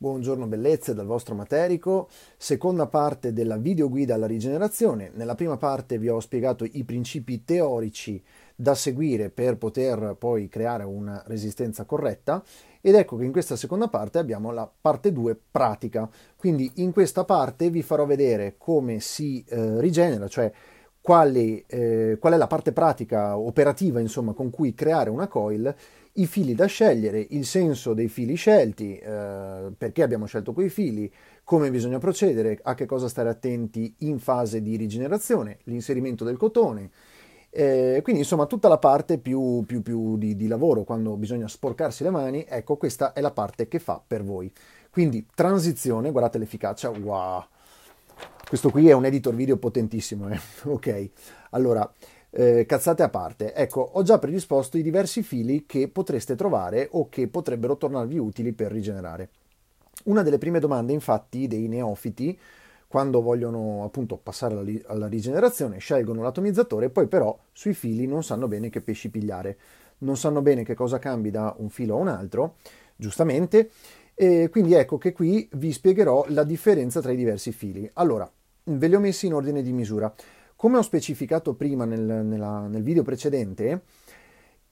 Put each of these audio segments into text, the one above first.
Buongiorno bellezze dal vostro Materico, seconda parte della videoguida alla rigenerazione. Nella prima parte vi ho spiegato i principi teorici da seguire per poter poi creare una resistenza corretta ed ecco che in questa seconda parte abbiamo la parte 2 pratica. Quindi in questa parte vi farò vedere come si eh, rigenera, cioè quali, eh, qual è la parte pratica operativa insomma con cui creare una coil i fili da scegliere, il senso dei fili scelti, eh, perché abbiamo scelto quei fili, come bisogna procedere, a che cosa stare attenti in fase di rigenerazione, l'inserimento del cotone. Eh, quindi insomma tutta la parte più, più, più di, di lavoro, quando bisogna sporcarsi le mani, ecco questa è la parte che fa per voi. Quindi transizione, guardate l'efficacia, wow! Questo qui è un editor video potentissimo, eh? ok? Allora, eh, cazzate a parte, ecco, ho già predisposto i diversi fili che potreste trovare o che potrebbero tornarvi utili per rigenerare. Una delle prime domande, infatti, dei neofiti, quando vogliono appunto passare alla, alla rigenerazione, scelgono l'atomizzatore, poi però sui fili non sanno bene che pesci pigliare, non sanno bene che cosa cambi da un filo a un altro, giustamente, e quindi ecco che qui vi spiegherò la differenza tra i diversi fili. Allora, ve li ho messi in ordine di misura. Come ho specificato prima nel, nella, nel video precedente,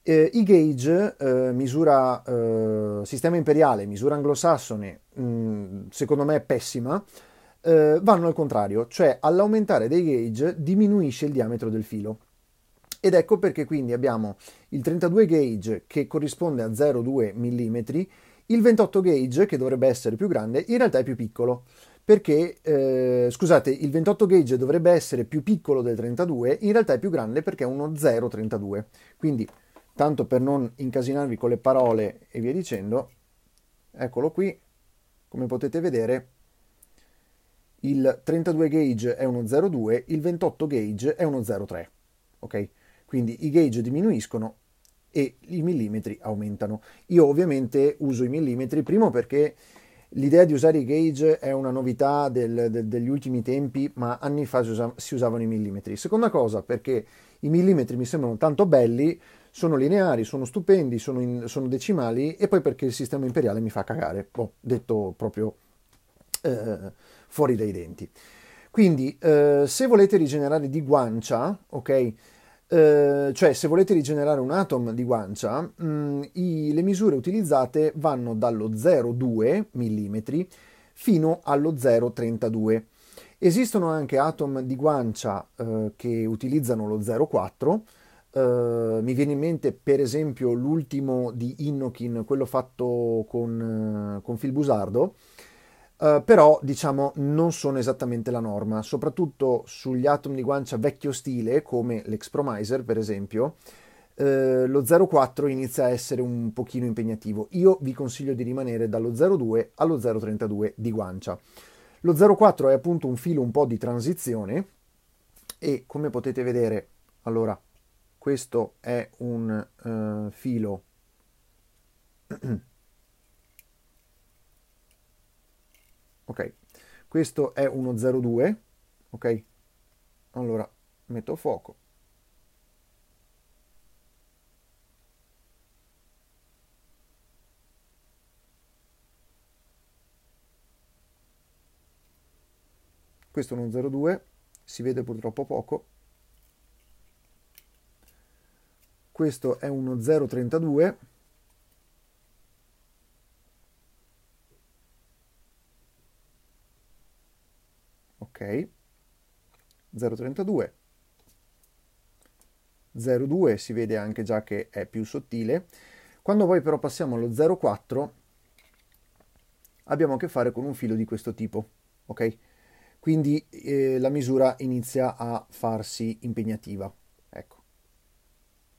eh, i gauge, eh, misura eh, sistema imperiale, misura anglosassone, mh, mm, secondo me è pessima, eh, vanno al contrario, cioè all'aumentare dei gauge diminuisce il diametro del filo. Ed ecco perché quindi abbiamo il 32 gauge che corrisponde a 0,2 mm il 28 gauge, che dovrebbe essere più grande, in realtà è più piccolo perché eh, scusate, il 28 gauge dovrebbe essere più piccolo del 32, in realtà è più grande perché è uno 0,32. Quindi, tanto per non incasinarvi con le parole e via dicendo, eccolo qui, come potete vedere, il 32 gauge è uno 0,2, il 28 gauge è uno 0,3. Ok? Quindi i gauge diminuiscono e i millimetri aumentano. Io ovviamente uso i millimetri, primo perché l'idea di usare i gauge è una novità del, del, degli ultimi tempi, ma anni fa si, usav- si usavano i millimetri. Seconda cosa perché i millimetri mi sembrano tanto belli, sono lineari, sono stupendi, sono, in, sono decimali e poi perché il sistema imperiale mi fa cagare, boh, detto proprio eh, fuori dai denti. Quindi eh, se volete rigenerare di guancia, ok? Eh, cioè, se volete rigenerare un atom di guancia, mh, mm, i, le misure utilizzate vanno dallo 0,2 mm fino allo 0,32. Esistono anche atom di guancia eh, che utilizzano lo 0,4. Uh, eh, mi viene in mente per esempio l'ultimo di Innokin, quello fatto con, uh, con Phil Busardo, eh, però diciamo non sono esattamente la norma, soprattutto sugli atom di guancia vecchio stile come l'Expromiser per esempio, uh, lo 04 inizia a essere un pochino impegnativo. Io vi consiglio di rimanere dallo 02 allo 032 di guancia. Lo 04 è appunto un filo un po' di transizione e come potete vedere, allora questo è un uh, filo ok questo è uno 02 ok allora metto fuoco questo è uno 02 si vede purtroppo poco questo è uno 032 ok? 0,32. 0,2 si vede anche già che è più sottile. Quando poi però passiamo allo 0,4 abbiamo a che fare con un filo di questo tipo, ok? Quindi eh, la misura inizia a farsi impegnativa. Ecco.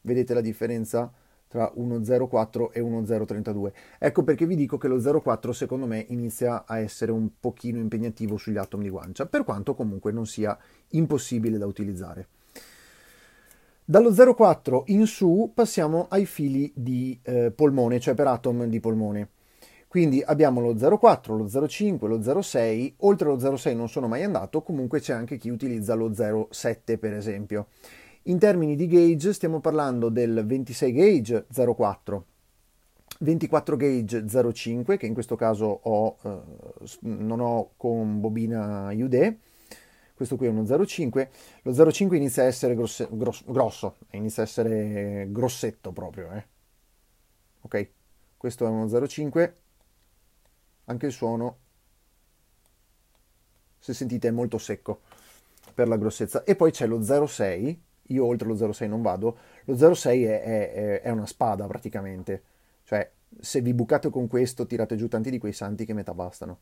Vedete la differenza? tra 1.04 e 1.032. Ecco perché vi dico che lo 0.4 secondo me inizia a essere un pochino impegnativo sugli atomi di guancia, per quanto comunque non sia impossibile da utilizzare. Dallo 0.4 in su passiamo ai fili di eh, polmone, cioè per atom di polmone. Quindi abbiamo lo 0.4, lo 0.5, lo 0.6, oltre lo 0.6 non sono mai andato, comunque c'è anche chi utilizza lo 0.7 per esempio. In termini di gauge stiamo parlando del 26 gauge 04, 24 gauge 05 che in questo caso ho, eh, non ho con bobina UD, questo qui è uno 05, lo 05 inizia a essere grosse, grosso, grosso, inizia a essere grossetto proprio, eh. ok? Questo è uno 05, anche il suono, se sentite, è molto secco per la grossezza. E poi c'è lo 06 io oltre lo 0,6 non vado, lo 0,6 è, è, è, una spada praticamente, cioè se vi bucate con questo tirate giù tanti di quei santi che metà bastano.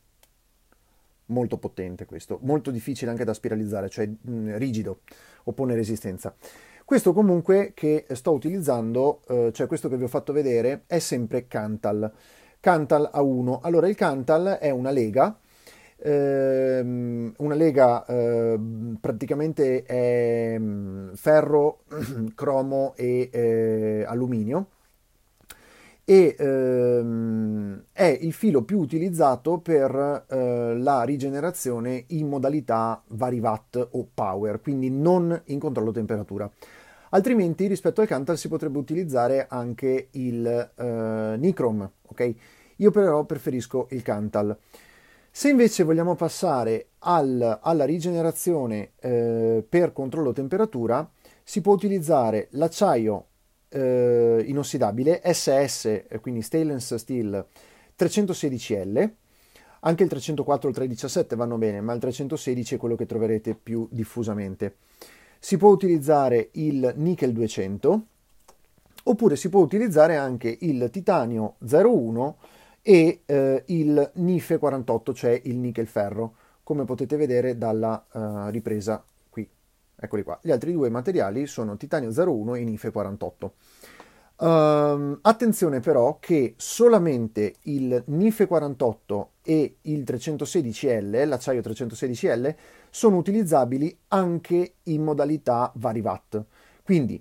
Molto potente questo, molto difficile anche da spiralizzare, cioè mh, mm, rigido, oppone resistenza. Questo comunque che sto utilizzando, eh, cioè questo che vi ho fatto vedere, è sempre Cantal. Cantal A1. Allora il Cantal è una lega ehm, una lega eh, praticamente è mm, ferro, cromo e eh, alluminio e ehm, è il filo più utilizzato per eh, la rigenerazione in modalità varivat o power, quindi non in controllo temperatura. Altrimenti rispetto al Cantal si potrebbe utilizzare anche il eh, Nicrom, ok? Io però preferisco il Cantal. Se invece vogliamo passare al, alla rigenerazione eh, per controllo temperatura, si può utilizzare l'acciaio eh, inossidabile SS, eh, quindi stainless steel 316L, anche il 304 e il 317 vanno bene, ma il 316 è quello che troverete più diffusamente. Si può utilizzare il nickel 200 oppure si può utilizzare anche il titanio 01 e eh, il NIFE 48, cioè il nickel ferro, come potete vedere dalla uh, ripresa qui. Eccoli qua. Gli altri due materiali sono titanio 01 e NIFE 48. Um, ehm, attenzione però che solamente il NIFE 48 e il 316L, l'acciaio 316L, sono utilizzabili anche in modalità VariVat. Quindi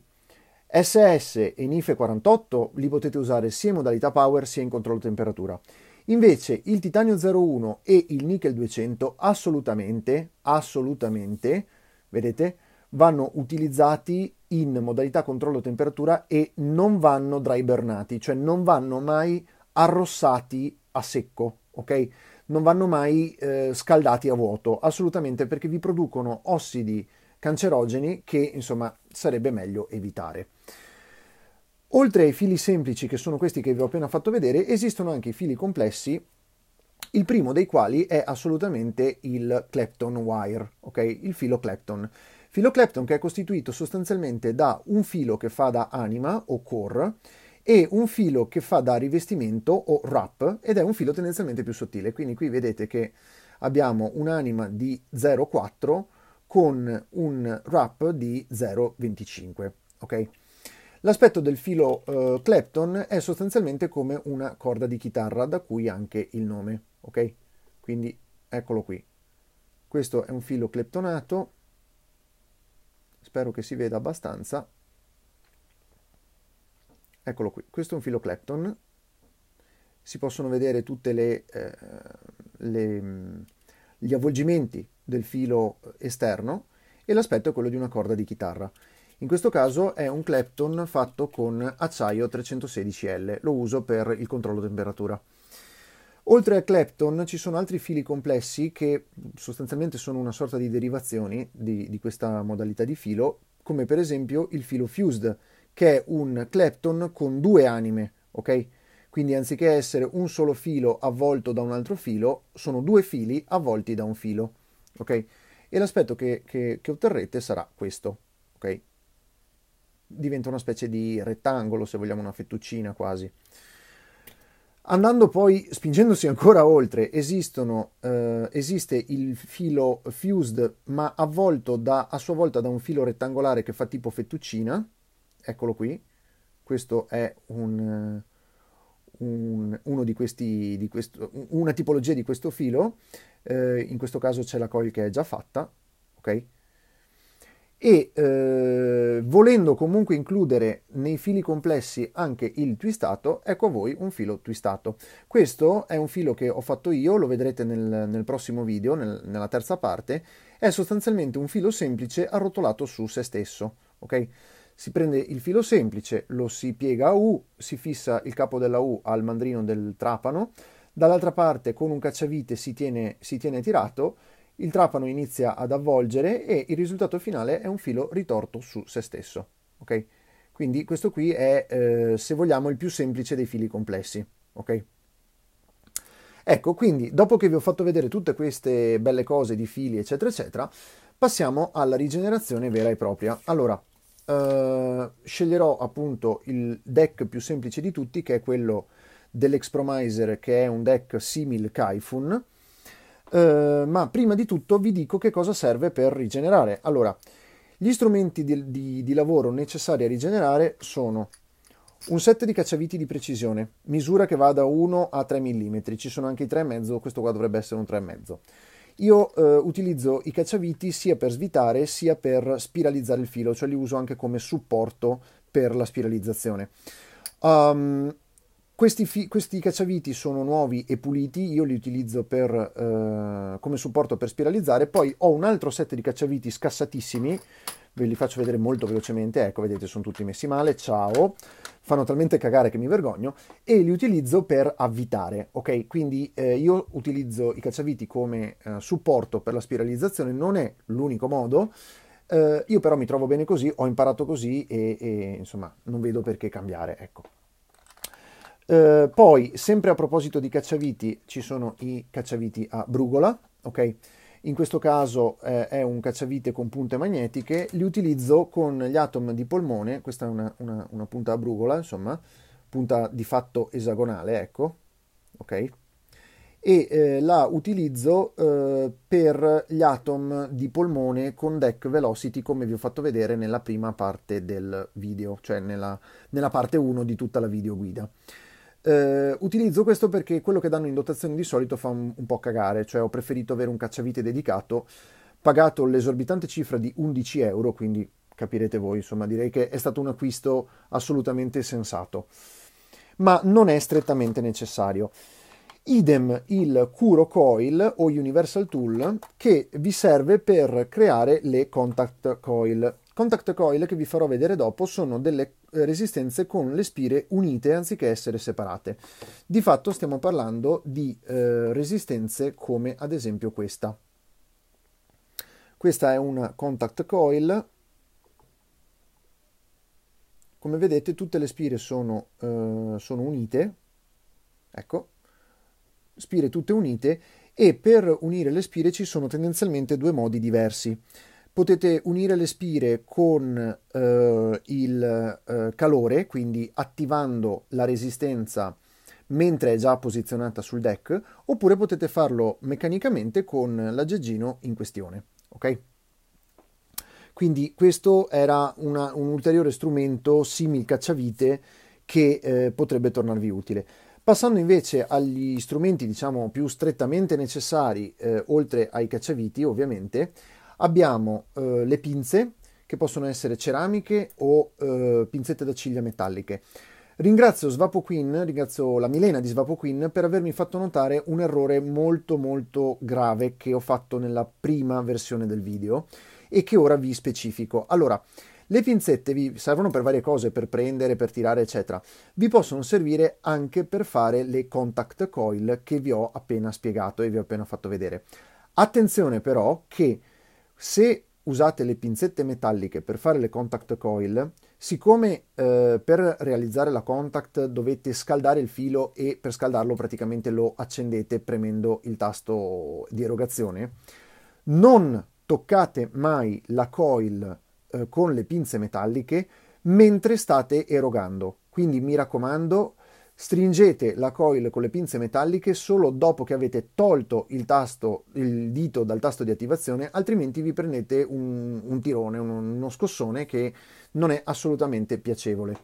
SS e NIFE 48 li potete usare sia in modalità power sia in controllo temperatura. Invece il titanio 01 e il nickel 200 assolutamente, assolutamente, vedete, vanno utilizzati in modalità controllo temperatura e non vanno dry burnati, cioè non vanno mai arrossati a secco, ok? Non vanno mai eh, scaldati a vuoto, assolutamente perché vi producono ossidi cancerogeni che insomma sarebbe meglio evitare. Oltre ai fili semplici, che sono questi che vi ho appena fatto vedere, esistono anche i fili complessi, il primo dei quali è assolutamente il clepton wire, ok? Il filo clepton. Filo clepton che è costituito sostanzialmente da un filo che fa da anima o core e un filo che fa da rivestimento o wrap ed è un filo tendenzialmente più sottile. Quindi qui vedete che abbiamo un'anima di 0,4 con un wrap di 0,25. Okay? L'aspetto del filo eh, Clapton è sostanzialmente come una corda di chitarra, da cui anche il nome. Ok? Quindi eccolo qui. Questo è un filo cleptonato, spero che si veda abbastanza. Eccolo qui, questo è un filo Clapton, si possono vedere tutte le, eh, le mm, gli avvolgimenti del filo esterno e l'aspetto è quello di una corda di chitarra. In questo caso è un Clapton fatto con acciaio 316L, lo uso per il controllo temperatura. Oltre a Clapton ci sono altri fili complessi che sostanzialmente sono una sorta di derivazioni di, di questa modalità di filo, come per esempio il filo Fused, che è un Clapton con due anime, ok? Quindi anziché essere un solo filo avvolto da un altro filo, sono due fili avvolti da un filo. Ok? E l'aspetto che, che, che otterrete sarà questo. Ok? Diventa una specie di rettangolo, se vogliamo, una fettuccina quasi. Andando poi, spingendosi ancora oltre, esistono, eh, esiste il filo fused ma avvolto da, a sua volta da un filo rettangolare che fa tipo fettuccina, eccolo qui, questo è un, un, di questi, di questo, una tipologia di questo filo, eh, in questo caso c'è la coil che è già fatta, ok? E eh, volendo comunque includere nei fili complessi anche il twistato, ecco a voi un filo twistato. Questo è un filo che ho fatto io, lo vedrete nel, nel prossimo video, nel, nella terza parte, è sostanzialmente un filo semplice arrotolato su se stesso, ok? Si prende il filo semplice, lo si piega a U, si fissa il capo della U al mandrino del trapano, dall'altra parte con un cacciavite si tiene, si tiene tirato, il trapano inizia ad avvolgere e il risultato finale è un filo ritorto su se stesso. Okay? Quindi questo qui è, eh, se vogliamo, il più semplice dei fili complessi. Okay? Ecco, quindi dopo che vi ho fatto vedere tutte queste belle cose di fili, eccetera, eccetera, passiamo alla rigenerazione vera e propria. Allora, eh, sceglierò appunto il deck più semplice di tutti che è quello dell'Expromiser che è un deck simile Kaifun eh, ma prima di tutto vi dico che cosa serve per rigenerare allora gli strumenti di, di, di lavoro necessari a rigenerare sono un set di cacciaviti di precisione misura che va da 1 a 3 mm ci sono anche i 3,5 questo qua dovrebbe essere un 3,5 io eh, utilizzo i cacciaviti sia per svitare sia per spiralizzare il filo, cioè li uso anche come supporto per la spiralizzazione. Um, questi, fi- questi, cacciaviti sono nuovi e puliti, io li utilizzo per, eh, come supporto per spiralizzare, poi ho un altro set di cacciaviti scassatissimi ve li faccio vedere molto velocemente, ecco vedete sono tutti messi male, ciao, fanno talmente cagare che mi vergogno e li utilizzo per avvitare, ok? Quindi eh, io utilizzo i cacciaviti come eh, supporto per la spiralizzazione, non è l'unico modo, eh, io però mi trovo bene così, ho imparato così e, e insomma non vedo perché cambiare, ecco. Eh, poi, sempre a proposito di cacciaviti, ci sono i cacciaviti a brugola, ok? in questo caso eh, è un cacciavite con punte magnetiche, li utilizzo con gli atom di polmone, questa è una, una, una punta a brugola, insomma, punta di fatto esagonale, ecco, ok? E eh, la utilizzo eh, per gli atom di polmone con deck velocity, come vi ho fatto vedere nella prima parte del video, cioè nella, nella parte 1 di tutta la videoguida. guida. Eh, utilizzo questo perché quello che danno in dotazione di solito fa un, un po' cagare, cioè ho preferito avere un cacciavite dedicato, pagato l'esorbitante cifra di 11 euro, quindi capirete voi, insomma direi che è stato un acquisto assolutamente sensato, ma non è strettamente necessario. Idem il Curo Coil o Universal Tool che vi serve per creare le contact coil. Contact coil che vi farò vedere dopo sono delle eh, resistenze con le spire unite anziché essere separate. Di fatto stiamo parlando di eh, resistenze come ad esempio questa. Questa è una contact coil. Come vedete tutte le spire sono, eh, sono unite, ecco, spire tutte unite e per unire le spire ci sono tendenzialmente due modi diversi potete unire le spire con eh, il eh, calore, quindi attivando la resistenza mentre è già posizionata sul deck, oppure potete farlo meccanicamente con l'aggeggino in questione. Ok? Quindi questo era una, un ulteriore strumento simil cacciavite che eh, potrebbe tornarvi utile. Passando invece agli strumenti diciamo più strettamente necessari, eh, oltre ai cacciaviti ovviamente, Abbiamo eh, le pinze che possono essere ceramiche o eh, pinzette da ciglia metalliche. Ringrazio Svapo Queen, ringrazio la Milena di Svapo Queen per avermi fatto notare un errore molto molto grave che ho fatto nella prima versione del video e che ora vi specifico. Allora, le pinzette vi servono per varie cose, per prendere, per tirare, eccetera. Vi possono servire anche per fare le contact coil che vi ho appena spiegato e vi ho appena fatto vedere. Attenzione però che se usate le pinzette metalliche per fare le contact coil, siccome eh, per realizzare la contact dovete scaldare il filo e per scaldarlo praticamente lo accendete premendo il tasto di erogazione, non toccate mai la coil eh, con le pinze metalliche mentre state erogando. Quindi mi raccomando, Stringete la coil con le pinze metalliche solo dopo che avete tolto il, tasto, il dito dal tasto di attivazione, altrimenti vi prendete un, un tirone, un, uno scossone che non è assolutamente piacevole.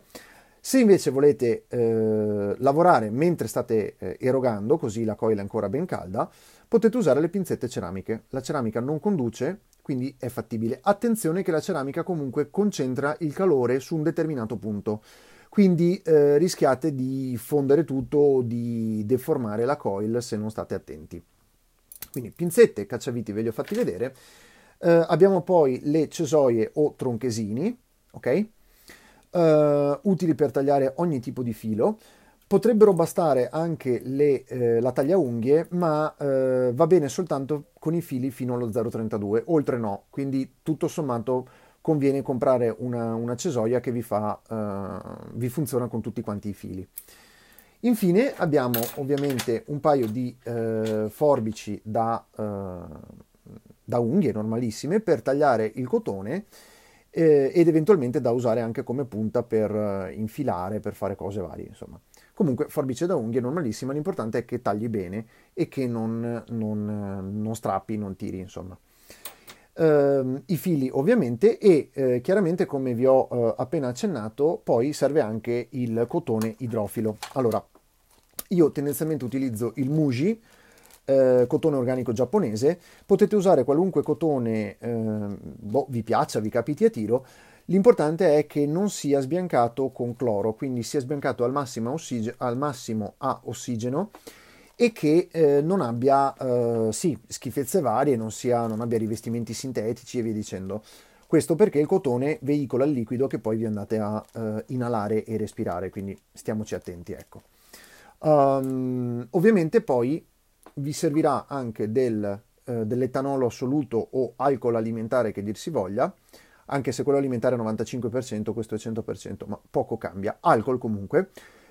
Se invece volete eh, lavorare mentre state eh, erogando, così la coil è ancora ben calda, potete usare le pinzette ceramiche. La ceramica non conduce, quindi è fattibile. Attenzione che la ceramica comunque concentra il calore su un determinato punto quindi eh, rischiate di fondere tutto o di deformare la coil se non state attenti. Quindi pinzette cacciaviti ve li ho fatti vedere. Eh, abbiamo poi le cesoie o tronchesini, ok? Eh, utili per tagliare ogni tipo di filo. Potrebbero bastare anche le, eh, la unghie ma eh, va bene soltanto con i fili fino allo 0,32, oltre no, quindi tutto sommato conviene comprare una, una cesoia che vi, fa, eh, vi funziona con tutti quanti i fili. Infine abbiamo ovviamente un paio di eh, forbici da, eh, da, unghie normalissime per tagliare il cotone eh, ed eventualmente da usare anche come punta per eh, infilare, per fare cose varie insomma. Comunque forbice da unghie normalissima, l'importante è che tagli bene e che non, non, non strappi, non tiri insomma eh, i fili ovviamente e eh, chiaramente come vi ho eh, appena accennato poi serve anche il cotone idrofilo. Allora, io tendenzialmente utilizzo il Muji, eh, cotone organico giapponese, potete usare qualunque cotone ehm, boh, vi piaccia, vi capiti a tiro, L'importante è che non sia sbiancato con cloro, quindi sia sbiancato al massimo, a ossigeno, e che eh, non abbia eh, sì, schifezze varie, non, sia, non, abbia rivestimenti sintetici e via dicendo. Questo perché il cotone veicola il liquido che poi vi andate a eh, inalare e respirare, quindi stiamoci attenti. Ecco. Um, ovviamente poi vi servirà anche del, eh, dell'etanolo assoluto o alcol alimentare che dir si voglia, anche se quello alimentare è 95%, questo è 100%, ma poco cambia. Alcol comunque,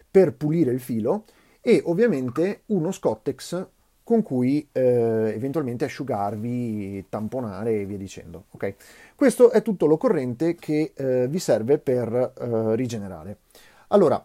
per pulire il filo e ovviamente uno Scottex con cui eh, eventualmente asciugarvi, tamponare e via dicendo. Okay? Questo è tutto l'occorrente che eh, vi serve per eh, rigenerare. Allora,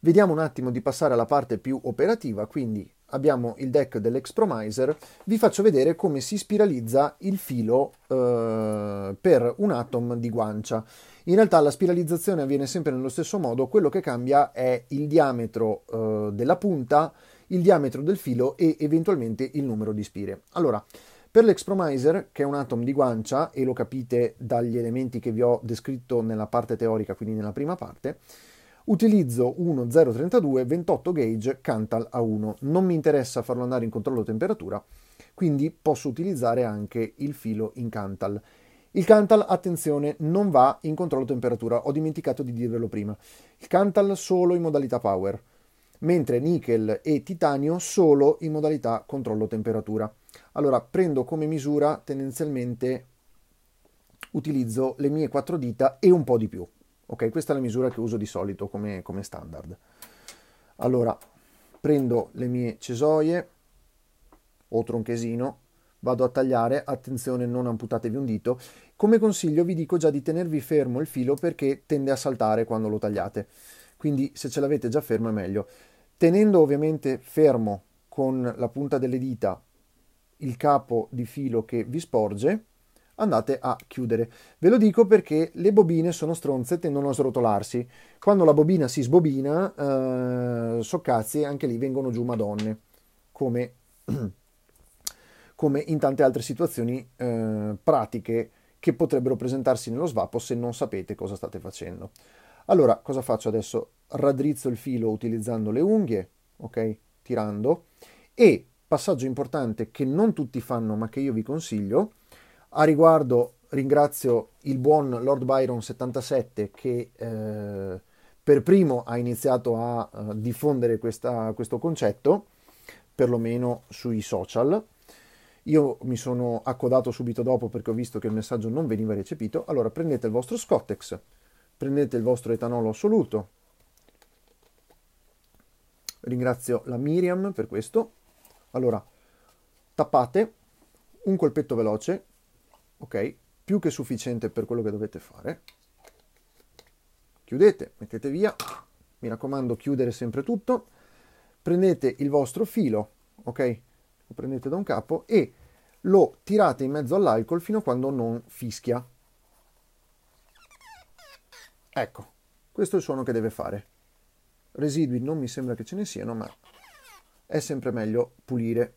vediamo un attimo di passare alla parte più operativa, quindi abbiamo il deck dell'Expromiser, vi faccio vedere come si spiralizza il filo eh, per un atom di guancia. In realtà la spiralizzazione avviene sempre nello stesso modo, quello che cambia è il diametro eh, della punta, il diametro del filo e eventualmente il numero di spire. Allora, per l'Expromiser, che è un atom di guancia, e lo capite dagli elementi che vi ho descritto nella parte teorica, quindi nella prima parte, utilizzo 1032 28 gauge Cantal A1. Non mi interessa farlo andare in controllo temperatura, quindi posso utilizzare anche il filo in Cantal. Il Cantal, attenzione, non va in controllo temperatura, ho dimenticato di dirvelo prima. Il Cantal solo in modalità power, mentre nickel e titanio solo in modalità controllo temperatura. Allora prendo come misura tendenzialmente utilizzo le mie quattro dita e un po' di più. Ok, questa è la misura che uso di solito come, come standard. Allora, prendo le mie cesoie o tronchesino, vado a tagliare, attenzione non amputatevi un dito, come consiglio vi dico già di tenervi fermo il filo perché tende a saltare quando lo tagliate, quindi se ce l'avete già fermo è meglio. Tenendo ovviamente fermo con la punta delle dita il capo di filo che vi sporge, andate a chiudere. Ve lo dico perché le bobine sono stronze, tendono a srotolarsi. Quando la bobina si sbobina, eh, soccazzi anche lì vengono giù madonne, come, come in tante altre situazioni eh, pratiche che potrebbero presentarsi nello svapo se non sapete cosa state facendo. Allora, cosa faccio adesso? Raddrizzo il filo utilizzando le unghie, ok? Tirando. E passaggio importante che non tutti fanno ma che io vi consiglio, a riguardo ringrazio il buon Lord Byron77 che eh, per primo ha iniziato a uh, diffondere questa, questo concetto, perlomeno sui social, io mi sono accodato subito dopo perché ho visto che il messaggio non veniva recepito. Allora prendete il vostro Scottex, prendete il vostro etanolo assoluto. Ringrazio la Miriam per questo. Allora, tappate un colpetto veloce, ok? Più che sufficiente per quello che dovete fare. Chiudete, mettete via. Mi raccomando, chiudere sempre tutto. Prendete il vostro filo, ok? lo prendete da un capo e lo tirate in mezzo all'alcol fino a quando non fischia. Ecco, questo è il suono che deve fare. Residui non mi sembra che ce ne siano, ma è sempre meglio pulire.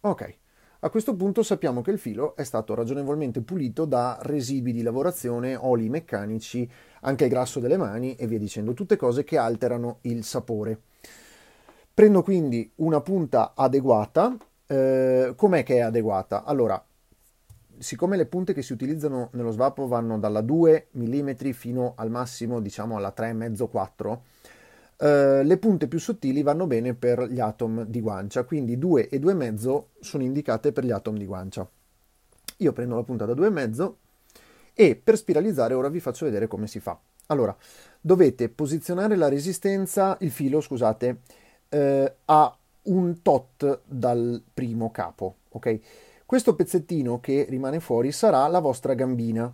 Ok, a questo punto sappiamo che il filo è stato ragionevolmente pulito da residui di lavorazione, oli meccanici, anche il grasso delle mani e via dicendo, tutte cose che alterano il sapore. Prendo quindi una punta adeguata, eh, com'è che è adeguata? Allora, siccome le punte che si utilizzano nello svapo vanno dalla 2 mm fino al massimo diciamo alla 3,5-4 eh, le punte più sottili vanno bene per gli atom di guancia quindi 2 e 2,5 sono indicate per gli atom di guancia io prendo la punta da 2,5 e per spiralizzare ora vi faccio vedere come si fa. Allora, dovete posizionare la resistenza, il filo, scusate, eh, a un tot dal primo capo, ok? Questo pezzettino che rimane fuori sarà la vostra gambina.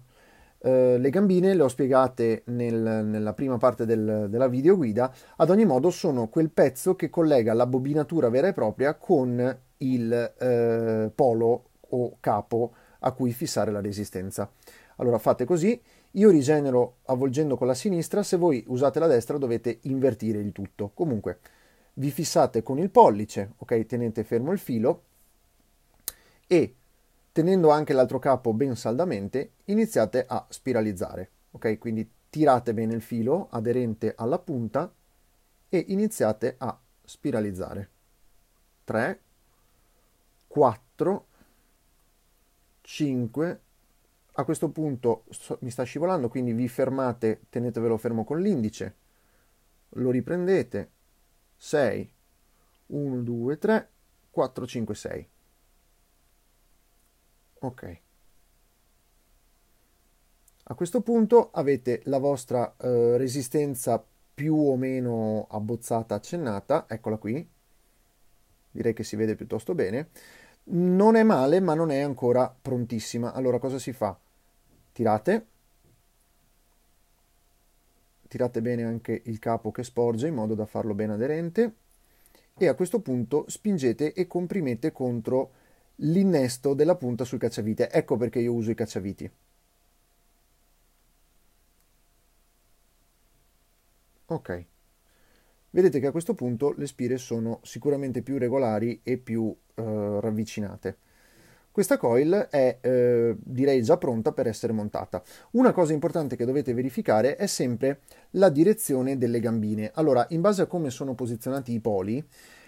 Eh, le gambine le ho spiegate nel, nella prima parte del, della videoguida, ad ogni modo sono quel pezzo che collega la bobinatura vera e propria con il eh, polo o capo a cui fissare la resistenza. Allora fate così, io rigenero avvolgendo con la sinistra, se voi usate la destra dovete invertire il tutto. Comunque vi fissate con il pollice, ok? Tenete fermo il filo e tenendo anche l'altro capo ben saldamente iniziate a spiralizzare, ok? Quindi tirate bene il filo aderente alla punta e iniziate a spiralizzare. 3 4 5 a questo punto so, mi sta scivolando, quindi vi fermate, tenetevelo fermo con l'indice, lo riprendete, 6, 1, 2, 3, 4, 5, 6. Ok. A questo punto avete la vostra eh, resistenza più o meno abbozzata, accennata, eccola qui, direi che si vede piuttosto bene, non è male ma non è ancora prontissima. Allora cosa si fa? tirate tirate bene anche il capo che sporge in modo da farlo ben aderente e a questo punto spingete e comprimete contro l'innesto della punta sul cacciavite ecco perché io uso i cacciaviti ok vedete che a questo punto le spire sono sicuramente più regolari e più eh, ravvicinate questa coil è eh, direi già pronta per essere montata. Una cosa importante che dovete verificare è sempre la direzione delle gambine. Allora, in base a come sono posizionati i poli,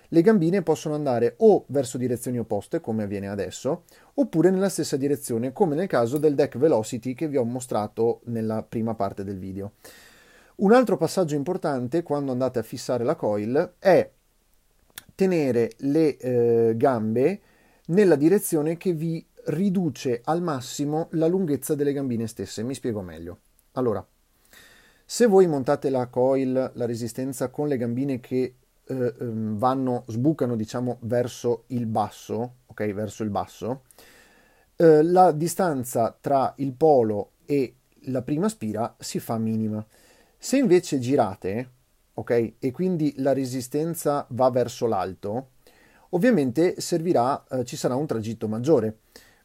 le gambine possono andare o verso direzioni opposte, come avviene adesso, oppure nella stessa direzione, come nel caso del deck velocity che vi ho mostrato nella prima parte del video. Un altro passaggio importante quando andate a fissare la coil è tenere le eh, gambe nella direzione che vi riduce al massimo la lunghezza delle gambine stesse. Mi spiego meglio. Allora, se voi montate la coil, la resistenza con le gambine che eh, ehm, vanno, sbucano diciamo verso il basso, ok, verso il basso, eh, la distanza tra il polo e la prima spira si fa minima. Se invece girate, ok, e quindi la resistenza va verso l'alto, ovviamente servirà, eh, ci sarà un tragitto maggiore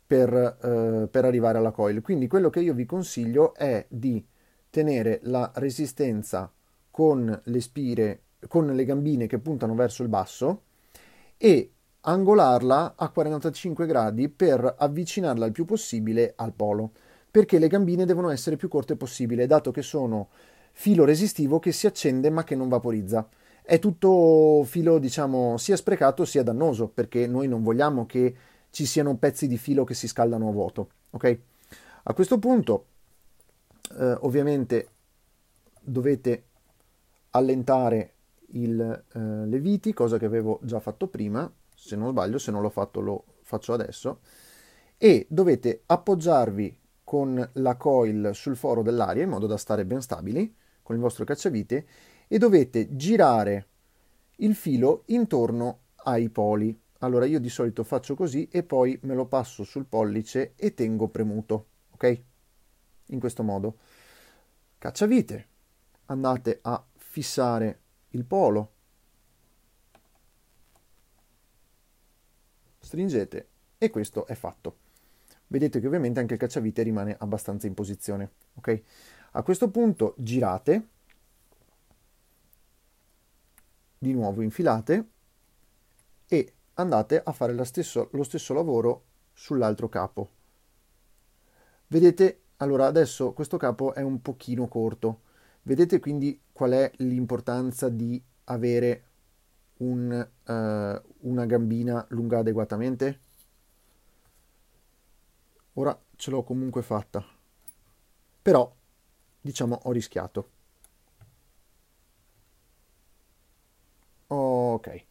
per, eh, per, arrivare alla coil. Quindi quello che io vi consiglio è di tenere la resistenza con le spire, con le gambine che puntano verso il basso e angolarla a 45 gradi per avvicinarla il più possibile al polo, perché le gambine devono essere più corte possibile, dato che sono filo resistivo che si accende ma che non vaporizza è tutto filo, diciamo, sia sprecato sia dannoso, perché noi non vogliamo che ci siano pezzi di filo che si scaldano a vuoto, ok? A questo punto, eh, ovviamente, dovete allentare il eh, leviti, cosa che avevo già fatto prima, se non sbaglio, se non l'ho fatto lo faccio adesso, e dovete appoggiarvi con la coil sul foro dell'aria in modo da stare ben stabili con il vostro cacciavite e dovete girare il filo intorno ai poli. Allora io di solito faccio così e poi me lo passo sul pollice e tengo premuto, ok? In questo modo. Cacciavite, andate a fissare il polo, stringete e questo è fatto. Vedete che ovviamente anche il cacciavite rimane abbastanza in posizione, ok? A questo punto girate di nuovo infilate e andate a fare stesso, lo stesso lavoro sull'altro capo. Vedete, allora adesso questo capo è un pochino corto. Vedete quindi qual è l'importanza di avere un, uh, una gambina lunga adeguatamente? Ora ce l'ho comunque fatta. Però, diciamo, ho rischiato. ok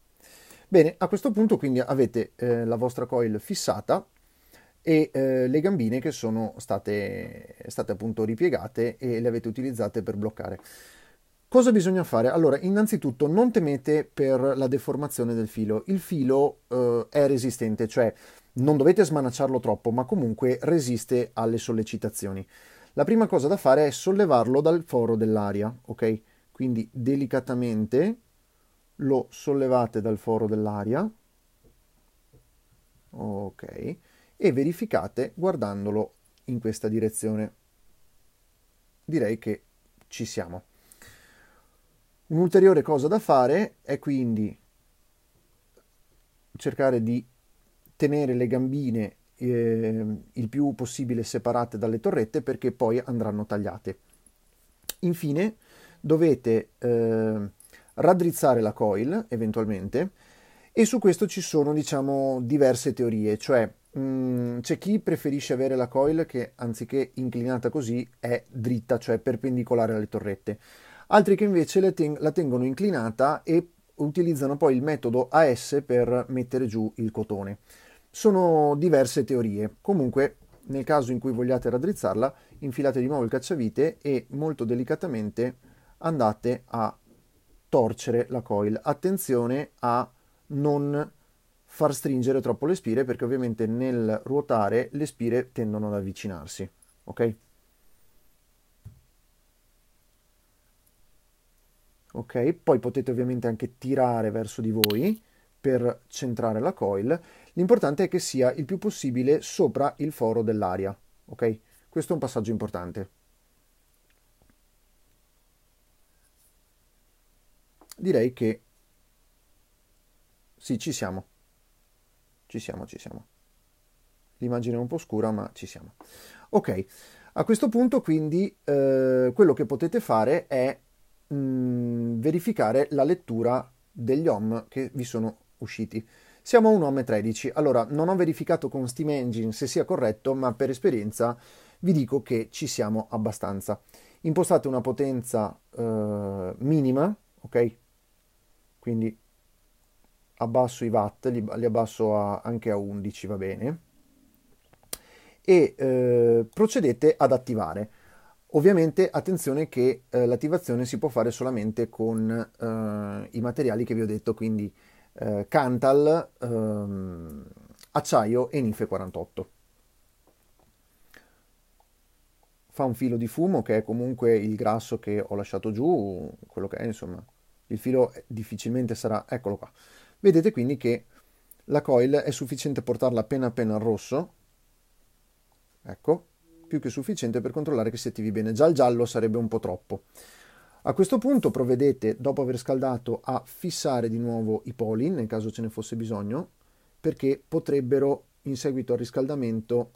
bene a questo punto quindi avete eh, la vostra coil fissata e eh, le gambine che sono state, state appunto ripiegate e le avete utilizzate per bloccare Cosa bisogna fare? Allora, innanzitutto non temete per la deformazione del filo. Il filo eh, è resistente, cioè non dovete smanacciarlo troppo, ma comunque resiste alle sollecitazioni. La prima cosa da fare è sollevarlo dal foro dell'aria, ok? Quindi delicatamente lo sollevate dal foro dell'aria, ok, e verificate guardandolo in questa direzione. Direi che ci siamo. Un'ulteriore cosa da fare è quindi cercare di tenere le gambine eh, il più possibile separate dalle torrette perché poi andranno tagliate. Infine dovete eh, raddrizzare la coil eventualmente e su questo ci sono diciamo diverse teorie, cioè mh, mm, c'è chi preferisce avere la coil che anziché inclinata così è dritta, cioè perpendicolare alle torrette, altri che invece ten- la tengono inclinata e utilizzano poi il metodo AS per mettere giù il cotone. Sono diverse teorie, comunque nel caso in cui vogliate raddrizzarla infilate di nuovo il cacciavite e molto delicatamente andate a torcere la coil. Attenzione a non far stringere troppo le spire perché ovviamente nel ruotare le spire tendono ad avvicinarsi, ok? Ok, poi potete ovviamente anche tirare verso di voi per centrare la coil. L'importante è che sia il più possibile sopra il foro dell'aria, ok? Questo è un passaggio importante. direi che sì, ci siamo. Ci siamo, ci siamo. L'immagine è un po' scura, ma ci siamo. Ok, a questo punto quindi eh, quello che potete fare è mh, mm, verificare la lettura degli OM che vi sono usciti. Siamo a un OM 13. Allora, non ho verificato con Steam Engine se sia corretto, ma per esperienza vi dico che ci siamo abbastanza. Impostate una potenza eh, minima, ok? quindi abbasso i watt, li, li abbasso a, anche a 11, va bene, e eh, procedete ad attivare. Ovviamente attenzione che eh, l'attivazione si può fare solamente con eh, i materiali che vi ho detto, quindi eh, Cantal, ehm, acciaio e Nife 48. Fa un filo di fumo che è comunque il grasso che ho lasciato giù, quello che è insomma il filo eh, difficilmente sarà, eccolo qua. Vedete quindi che la coil è sufficiente portarla appena appena al rosso, ecco, più che sufficiente per controllare che si attivi bene. Già il giallo sarebbe un po' troppo. A questo punto provvedete, dopo aver scaldato, a fissare di nuovo i poli, nel caso ce ne fosse bisogno, perché potrebbero, in seguito al riscaldamento,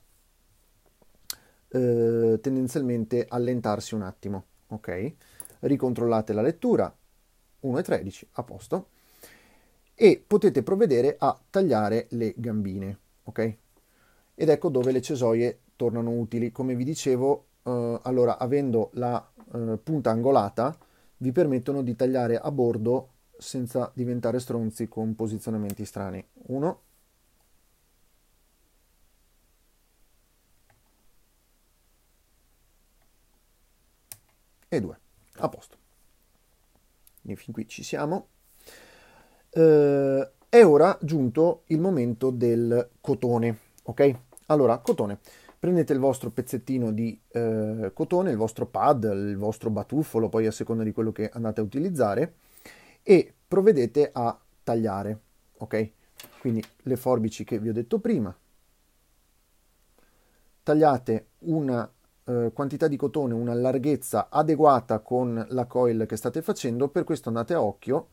eh, tendenzialmente allentarsi un attimo. Ok? Ricontrollate la lettura, 1,13 a posto e potete provvedere a tagliare le gambine ok ed ecco dove le cesoie tornano utili come vi dicevo eh, allora avendo la eh, punta angolata vi permettono di tagliare a bordo senza diventare stronzi con posizionamenti strani 1 e 2 a posto e fin qui ci siamo. Eh, è ora giunto il momento del cotone, ok? Allora, cotone. Prendete il vostro pezzettino di eh, cotone, il vostro pad, il vostro batuffolo, poi a seconda di quello che andate a utilizzare, e provvedete a tagliare, ok? Quindi le forbici che vi ho detto prima. Tagliate una eh, quantità di cotone, una larghezza adeguata con la coil che state facendo, per questo andate a occhio,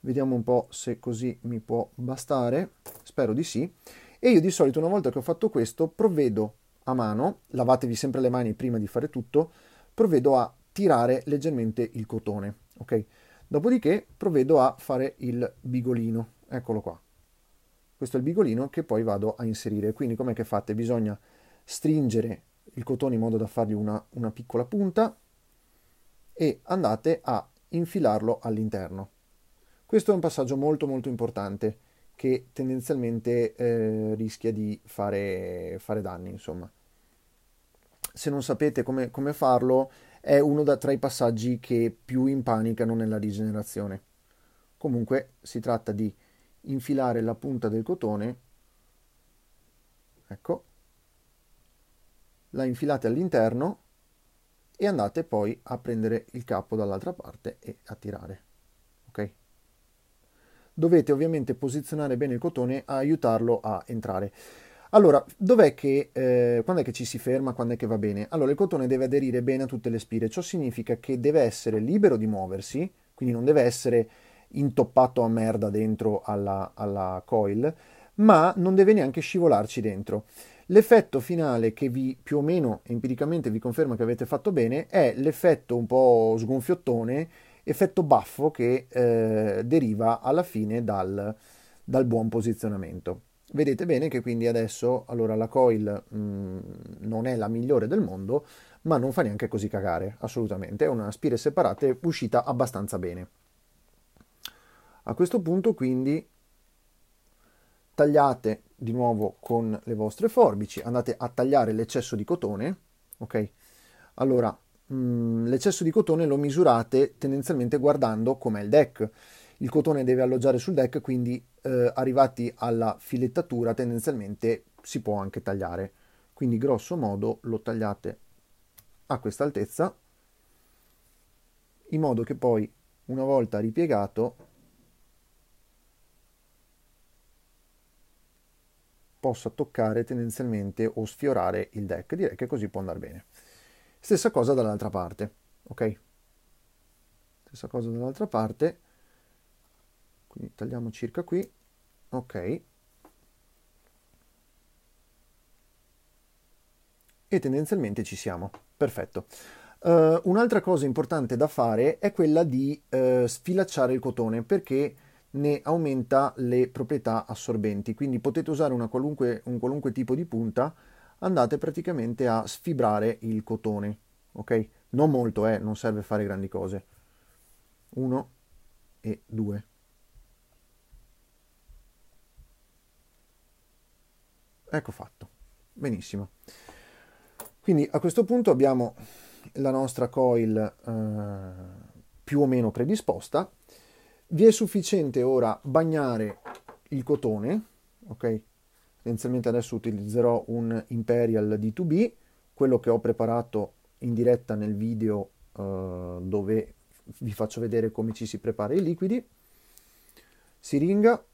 vediamo un po' se così mi può bastare, spero di sì, e io di solito una volta che ho fatto questo provvedo a mano, lavatevi sempre le mani prima di fare tutto, provvedo a tirare leggermente il cotone, ok? Dopodiché provvedo a fare il bigolino, eccolo qua. Questo è il bigolino che poi vado a inserire, quindi com'è che fate? Bisogna stringere il cotone in modo da fargli una, una piccola punta e andate a infilarlo all'interno. Questo è un passaggio molto molto importante che tendenzialmente eh, rischia di fare, fare, danni, insomma. Se non sapete come, come farlo, è uno da, tra i passaggi che più impanicano nella rigenerazione. Comunque si tratta di infilare la punta del cotone, ecco, la infilate all'interno e andate poi a prendere il capo dall'altra parte e a tirare. Ok? Dovete ovviamente posizionare bene il cotone a aiutarlo a entrare. Allora, dov'è che, eh, quando è che ci si ferma, quando è che va bene? Allora, il cotone deve aderire bene a tutte le spire, ciò significa che deve essere libero di muoversi, quindi non deve essere intoppato a merda dentro alla, alla coil, ma non deve neanche scivolarci dentro. L'effetto finale che vi più o meno empiricamente vi conferma che avete fatto bene è l'effetto un po' sgonfiottone, effetto baffo che eh, deriva alla fine dal, dal, buon posizionamento. Vedete bene che quindi adesso allora, la coil mh, mm, non è la migliore del mondo, ma non fa neanche così cagare, assolutamente. È una spire separate uscita abbastanza bene. A questo punto quindi tagliate di nuovo con le vostre forbici, andate a tagliare l'eccesso di cotone, ok? Allora, mh, mm, l'eccesso di cotone lo misurate tendenzialmente guardando com'è il deck. Il cotone deve alloggiare sul deck, quindi eh, arrivati alla filettatura tendenzialmente si può anche tagliare. Quindi grosso modo lo tagliate a questa altezza, in modo che poi una volta ripiegato possa toccare tendenzialmente o sfiorare il deck, direi che così può andare bene. Stessa cosa dall'altra parte, ok? Stessa cosa dall'altra parte, quindi tagliamo circa qui, ok? E tendenzialmente ci siamo, perfetto. Uh, un'altra cosa importante da fare è quella di uh, sfilacciare il cotone perché ne aumenta le proprietà assorbenti, quindi potete usare qualunque, un qualunque tipo di punta, andate praticamente a sfibrare il cotone, ok? Non molto, eh, non serve fare grandi cose. Uno e due. Ecco fatto, benissimo. Quindi a questo punto abbiamo la nostra coil eh, più o meno predisposta, vi è sufficiente ora bagnare il cotone, ok? Tendenzialmente adesso utilizzerò un Imperial D2B, quello che ho preparato in diretta nel video eh, dove vi faccio vedere come ci si prepara i liquidi. Siringa,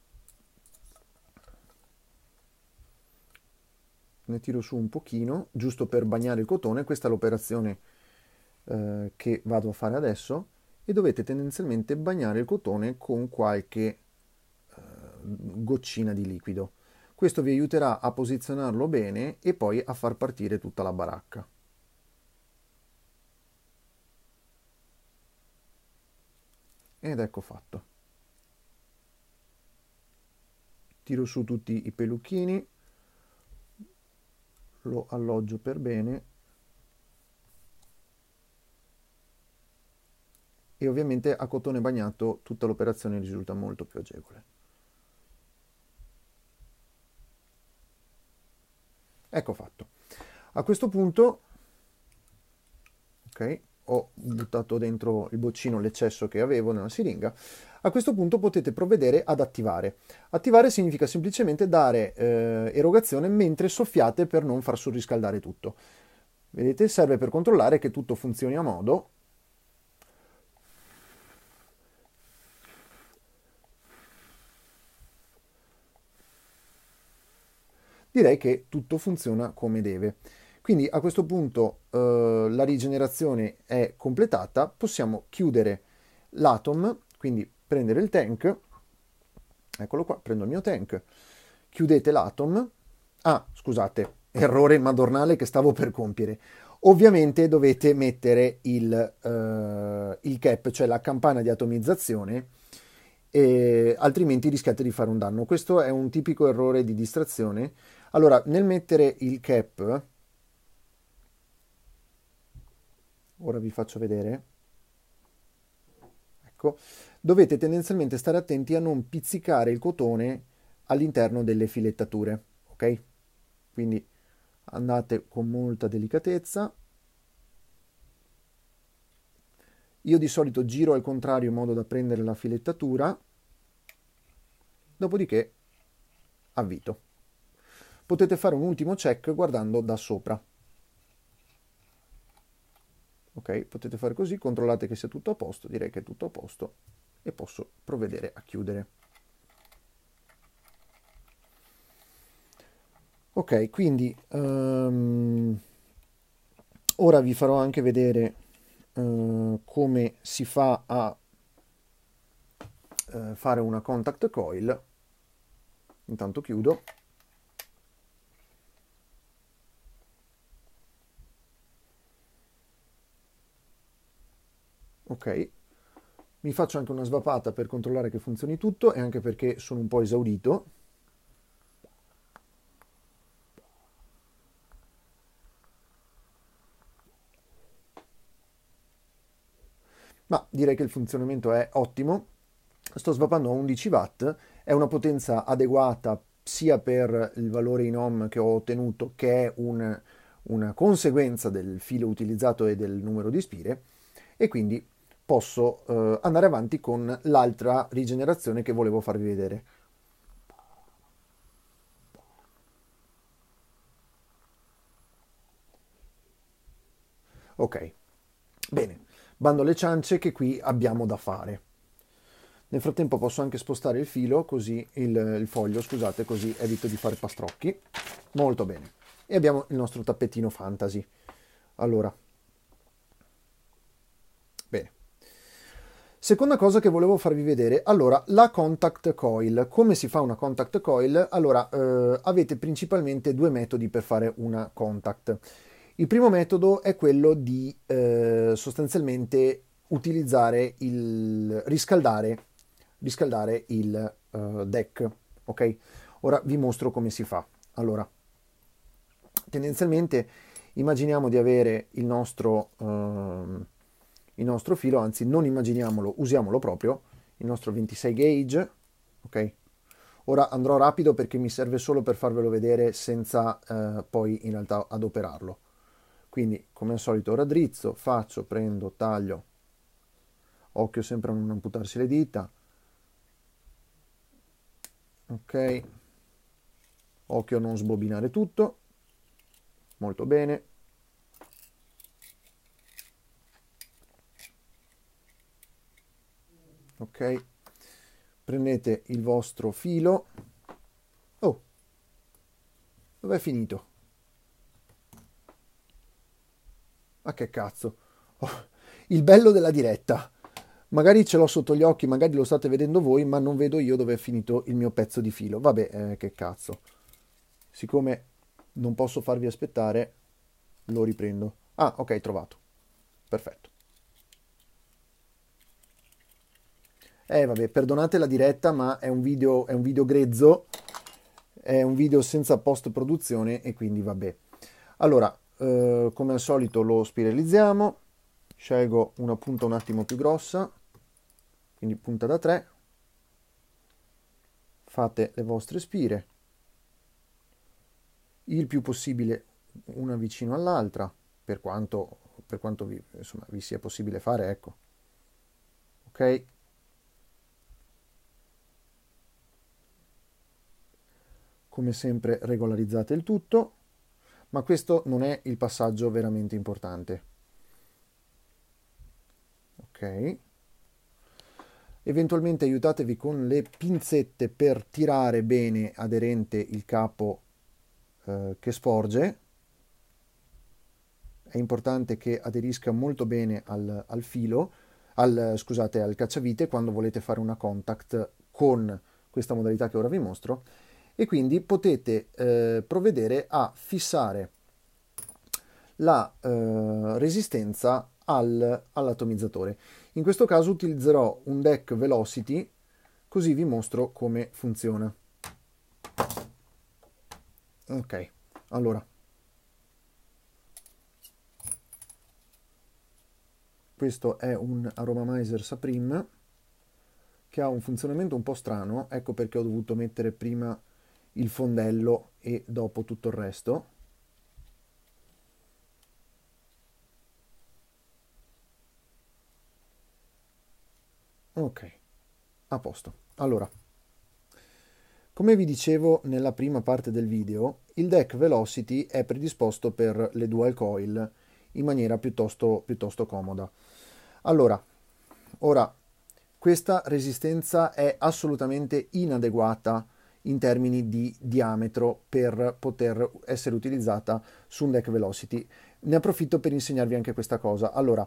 ne tiro su un pochino, giusto per bagnare il cotone, questa è l'operazione eh, che vado a fare adesso e dovete tendenzialmente bagnare il cotone con qualche eh, goccina di liquido. Questo vi aiuterà a posizionarlo bene e poi a far partire tutta la baracca. Ed ecco fatto. Tiro su tutti i peluchini, lo alloggio per bene e ovviamente a cotone bagnato tutta l'operazione risulta molto più agevole. Ecco fatto. A questo punto ok, ho buttato dentro il boccino l'eccesso che avevo nella siringa. A questo punto potete provvedere ad attivare. Attivare significa semplicemente dare eh, erogazione mentre soffiate per non far surriscaldare tutto. Vedete, serve per controllare che tutto funzioni a modo direi che tutto funziona come deve. Quindi a questo punto eh, la rigenerazione è completata, possiamo chiudere l'atom, quindi prendere il tank, eccolo qua, prendo il mio tank, chiudete l'atom, ah scusate, errore madornale che stavo per compiere, ovviamente dovete mettere il, eh, il cap, cioè la campana di atomizzazione, e altrimenti rischiate di fare un danno. Questo è un tipico errore di distrazione allora, nel mettere il cap, ora vi faccio vedere, ecco, dovete tendenzialmente stare attenti a non pizzicare il cotone all'interno delle filettature, ok? Quindi andate con molta delicatezza. Io di solito giro al contrario in modo da prendere la filettatura, dopodiché avvito potete fare un ultimo check guardando da sopra. Ok, potete fare così, controllate che sia tutto a posto, direi che è tutto a posto e posso provvedere a chiudere. Ok, quindi um, ora vi farò anche vedere uh, come si fa a uh, fare una contact coil. Intanto chiudo. ok, mi faccio anche una svapata per controllare che funzioni tutto e anche perché sono un po' esaurito. Ma direi che il funzionamento è ottimo. Sto svapando a 11 watt, è una potenza adeguata sia per il valore in ohm che ho ottenuto, che è un, una conseguenza del filo utilizzato e del numero di spire, e quindi posso eh, andare avanti con l'altra rigenerazione che volevo farvi vedere. Ok, bene, bando alle ciance che qui abbiamo da fare. Nel frattempo posso anche spostare il filo, così il, il foglio, scusate, così evito di fare pastrocchi. Molto bene. E abbiamo il nostro tappetino fantasy. Allora, bene. Seconda cosa che volevo farvi vedere, allora la contact coil, come si fa una contact coil? Allora eh, avete principalmente due metodi per fare una contact. Il primo metodo è quello di eh, sostanzialmente utilizzare il riscaldare, riscaldare il eh, deck, ok? Ora vi mostro come si fa. Allora, tendenzialmente immaginiamo di avere il nostro ehm, il nostro filo, anzi non immaginiamolo, usiamolo proprio, il nostro 26 gauge, ok? Ora andrò rapido perché mi serve solo per farvelo vedere senza eh, poi in realtà adoperarlo. Quindi come al solito raddrizzo, faccio, prendo, taglio, occhio sempre a non amputarsi le dita, ok, occhio a non sbobinare tutto, molto bene, ok prendete il vostro filo oh dov'è finito ma ah, che cazzo oh, il bello della diretta magari ce l'ho sotto gli occhi magari lo state vedendo voi ma non vedo io dove è finito il mio pezzo di filo vabbè eh, che cazzo siccome non posso farvi aspettare lo riprendo ah ok trovato perfetto Eh vabbè, perdonate la diretta, ma è un video, è un video grezzo, è un video senza post-produzione e quindi vabbè. Allora, eh, come al solito lo spiralizziamo, scelgo una punta un attimo più grossa, quindi punta da 3, fate le vostre spire, il più possibile una vicino all'altra, per quanto, per quanto vi, insomma, vi sia possibile fare, ecco. Ok? come sempre regolarizzate il tutto, ma questo non è il passaggio veramente importante. Ok. Eventualmente aiutatevi con le pinzette per tirare bene aderente il capo eh, che sporge. È importante che aderisca molto bene al, al filo, al, scusate, al cacciavite quando volete fare una contact con questa modalità che ora vi mostro e quindi potete eh, provvedere a fissare la eh, resistenza al, all'atomizzatore. In questo caso utilizzerò un deck velocity così vi mostro come funziona. Ok, allora. Questo è un Aromamizer Saprim che ha un funzionamento un po' strano, ecco perché ho dovuto mettere prima il fondello e dopo tutto il resto. Ok, a posto. Allora, come vi dicevo nella prima parte del video, il deck Velocity è predisposto per le dual coil in maniera piuttosto, piuttosto comoda. Allora, ora, questa resistenza è assolutamente inadeguata in termini di diametro per poter essere utilizzata su un deck velocity. Ne approfitto per insegnarvi anche questa cosa. Allora,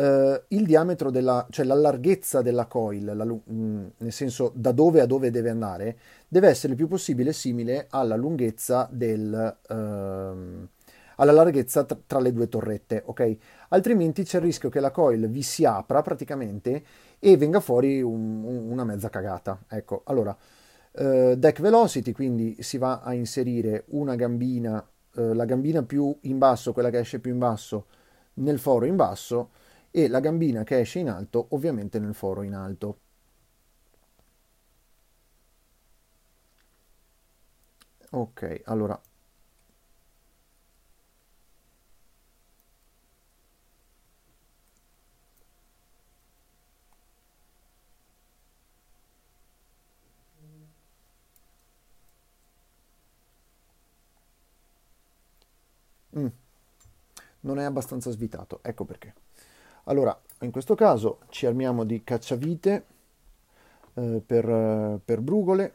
Uh, il diametro della, cioè la larghezza della coil, la, mh, mm, nel senso da dove a dove deve andare, deve essere il più possibile simile alla lunghezza del, uh, alla larghezza tra, tra le due torrette, ok? Altrimenti c'è il rischio che la coil vi si apra praticamente e venga fuori un, un, una mezza cagata. Ecco, allora Uh, deck velocity, quindi si va a inserire una gambina, uh, la gambina più in basso, quella che esce più in basso, nel foro in basso e la gambina che esce in alto ovviamente nel foro in alto. Ok, allora Mm. Non è abbastanza svitato, ecco perché. Allora, in questo caso ci armiamo di cacciavite eh, per, eh, per brugole.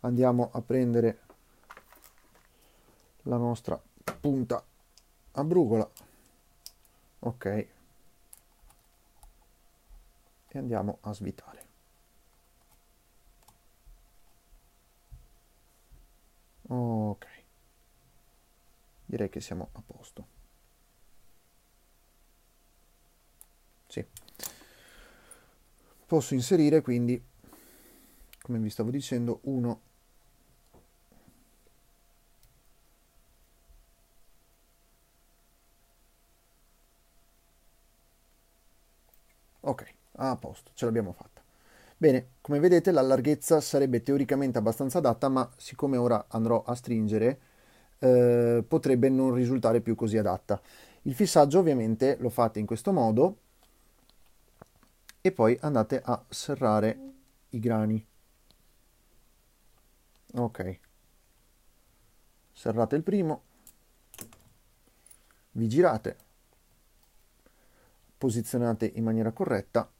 Andiamo a prendere la nostra punta a brugola. Ok. E andiamo a svitare. Ok direi che siamo a posto. Sì. Posso inserire quindi, come vi stavo dicendo, uno Ok, a posto, ce l'abbiamo fatta. Bene, come vedete la larghezza sarebbe teoricamente abbastanza adatta, ma siccome ora andrò a stringere, eh, potrebbe non risultare più così adatta. Il fissaggio ovviamente lo fate in questo modo e poi andate a serrare i grani. Ok. Serrate il primo, vi girate, posizionate in maniera corretta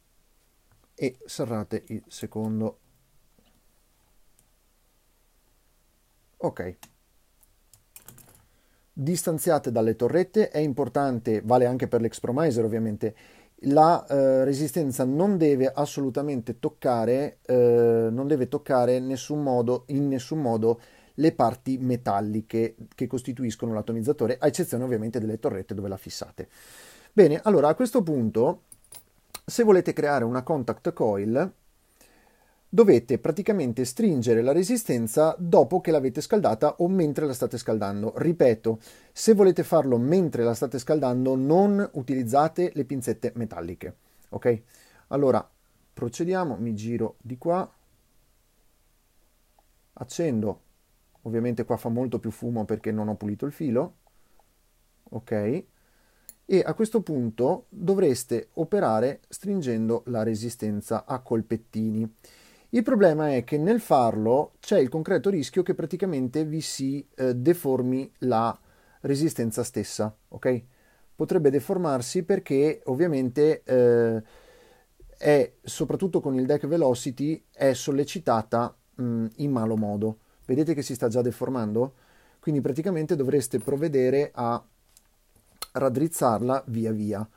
e serrate il secondo. Ok distanziate dalle torrette è importante, vale anche per l'expromiser ovviamente, la eh, resistenza non deve assolutamente toccare, eh, non deve toccare nessun modo, in nessun modo le parti metalliche che costituiscono l'atomizzatore, a eccezione ovviamente delle torrette dove la fissate. Bene, allora a questo punto, se volete creare una contact coil, dovete praticamente stringere la resistenza dopo che l'avete scaldata o mentre la state scaldando. Ripeto, se volete farlo mentre la state scaldando non utilizzate le pinzette metalliche. Ok? Allora, procediamo, mi giro di qua, accendo, ovviamente qua fa molto più fumo perché non ho pulito il filo, ok? E a questo punto dovreste operare stringendo la resistenza a colpettini. Il problema è che nel farlo c'è il concreto rischio che praticamente vi si eh, deformi la resistenza stessa, ok? Potrebbe deformarsi perché ovviamente eh, è, soprattutto con il deck velocity, è sollecitata mh, mm, in malo modo. Vedete che si sta già deformando? Quindi praticamente dovreste provvedere a raddrizzarla via via.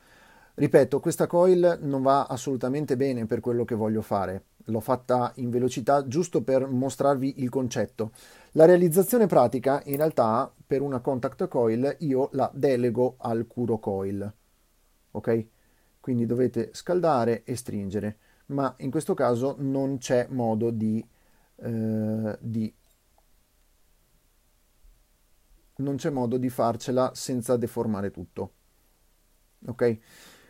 Ripeto, questa coil non va assolutamente bene per quello che voglio fare. L'ho fatta in velocità giusto per mostrarvi il concetto. La realizzazione pratica, in realtà, per una contact coil io la delego al curo coil. Ok? Quindi dovete scaldare e stringere, ma in questo caso non c'è modo di, eh, di non c'è modo di farcela senza deformare tutto. Ok?